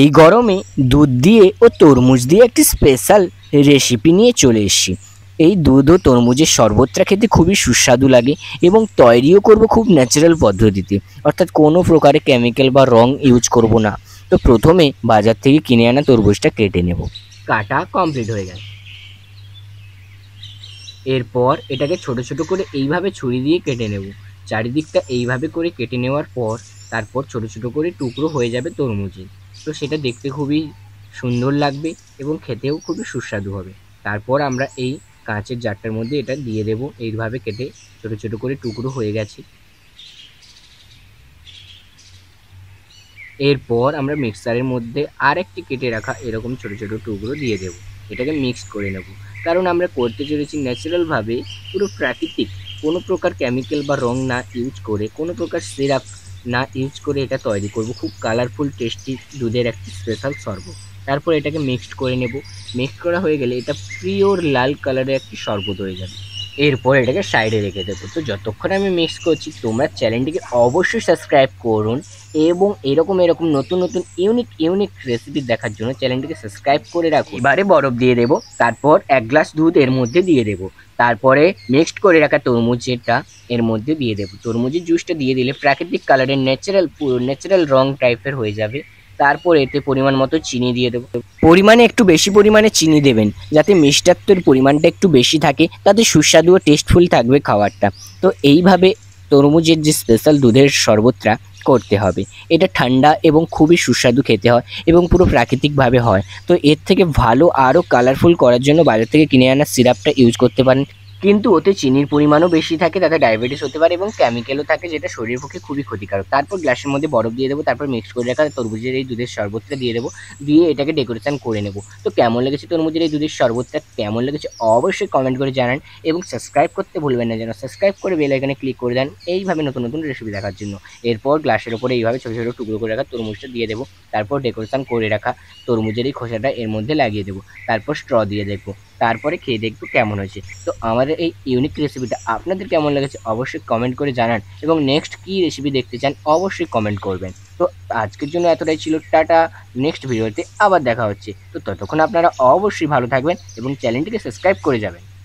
এই গরমে দুধ দিয়ে ও তরমুজ দিয়ে একটি স্পেশাল রেসিপি নিয়ে চলে এসেছি এই দুধ ও তরমুজের শরবতটা খেতে খুবই সুস্বাদু লাগে এবং তৈরিও করব খুব ন্যাচারাল পদ্ধতিতে অর্থাৎ কোনো প্রকারে কেমিক্যাল বা রং ইউজ করব না তো প্রথমে বাজার থেকে কিনে আনা তরমুজটা কেটে নেব কাটা কমপ্লিট হয়ে গেল এরপর এটাকে ছোট ছোট করে এইভাবে ছুরি দিয়ে কেটে নেব চারিদিকটা এইভাবে করে কেটে নেওয়ার পর তারপর ছোট ছোট করে টুকরো হয়ে যাবে তরমুজের তো সেটা দেখতে খুবই সুন্দর লাগবে এবং খেতেও খুবই সুস্বাদু হবে তারপর আমরা এই কাঁচের জারটার মধ্যে এটা দিয়ে দেব এইভাবে কেটে ছোট ছোট করে টুকরো হয়ে গেছে এরপর আমরা মিক্সারের মধ্যে আরেকটি কেটে রাখা এরকম ছোট ছোট টুকরো দিয়ে দেব এটাকে মিক্স করে নেব কারণ আমরা করতে চলেছি ন্যাচারালভাবে পুরো প্রাকৃতিক কোনো প্রকার কেমিক্যাল বা রং না ইউজ করে কোনো প্রকার সিরাপ না ইউজ করে এটা তৈরি করব খুব কালারফুল টেস্টি দুধের একটি স্পেশাল শরবত তারপর এটাকে মিক্সড করে নেব মিক্সড করা হয়ে গেলে এটা পিওর লাল কালারের একটি শরবত হয়ে যাবে এরপর এটাকে সাইডে রেখে দেবো তো যতক্ষণ আমি মিক্স করছি তোমরা চ্যানেলটিকে অবশ্যই সাবস্ক্রাইব করুন এবং এরকম এরকম নতুন নতুন ইউনিক ইউনিক রেসিপি দেখার জন্য চ্যানেলটিকে সাবস্ক্রাইব করে রাখো এবারে বরফ দিয়ে দেব তারপর এক গ্লাস দুধ এর মধ্যে দিয়ে দেব তারপরে মিক্সড করে রাখা তরমুজেরটা এর মধ্যে দিয়ে দেবো তরমুজের জুসটা দিয়ে দিলে প্রাকৃতিক কালারের ন্যাচারাল ন্যাচারাল রং টাইপের হয়ে যাবে তারপর এতে পরিমাণ মতো চিনি দিয়ে দেবো পরিমাণে একটু বেশি পরিমাণে চিনি দেবেন যাতে মিষ্টাত্বের পরিমাণটা একটু বেশি থাকে তাতে সুস্বাদু ও টেস্টফুল থাকবে খাবারটা তো এইভাবে তরমুজের যে স্পেশাল দুধের শরবতটা করতে হবে এটা ঠান্ডা এবং খুবই সুস্বাদু খেতে হয় এবং পুরো প্রাকৃতিকভাবে হয় তো এর থেকে ভালো আরও কালারফুল করার জন্য বাজার থেকে কিনে আনা সিরাপটা ইউজ করতে পারেন কিন্তু ওতে চিনির পরিমাণও বেশি থাকে তাতে ডায়াবেটিস হতে পারে এবং কেমিক্যালও থাকে যেটা শরীরের পক্ষে খুবই ক্ষতিকারক তারপর গ্লাসের মধ্যে বরফ দিয়ে দেবো তারপর মিক্স করে রাখা তরমুজের এই দুধের শরবতটা দিয়ে দেবো দিয়ে এটাকে ডেকোরেশন করে নেবো তো কেমন লেগেছে তরমুজের এই দুধের শরবতটা কেমন লেগেছে অবশ্যই কমেন্ট করে জানান এবং সাবস্ক্রাইব করতে ভুলবেন না যেন সাবস্ক্রাইব করে বেল আইকনে ক্লিক করে দেন এইভাবে নতুন নতুন রেসিপি দেখার জন্য এরপর গ্লাসের ওপরে এইভাবে ছোটো ছোটো টুকরো করে রাখা তরমুজটা দিয়ে দেবো তারপর ডেকোরেশন করে রাখা তরমুজের এই খোসাটা এর মধ্যে লাগিয়ে দেবো তারপর স্ট্র দিয়ে দেখবো তারপরে খেয়ে দেখবো কেমন হয়েছে তো আমাদের এই ইউনিক রেসিপিটা আপনাদের কেমন লেগেছে অবশ্যই কমেন্ট করে জানান এবং নেক্সট কী রেসিপি দেখতে চান অবশ্যই কমেন্ট করবেন তো আজকের জন্য এতটাই ছিল টাটা নেক্সট ভিডিওতে আবার দেখা হচ্ছে তো ততক্ষণ আপনারা অবশ্যই ভালো থাকবেন এবং চ্যানেলটিকে সাবস্ক্রাইব করে যাবেন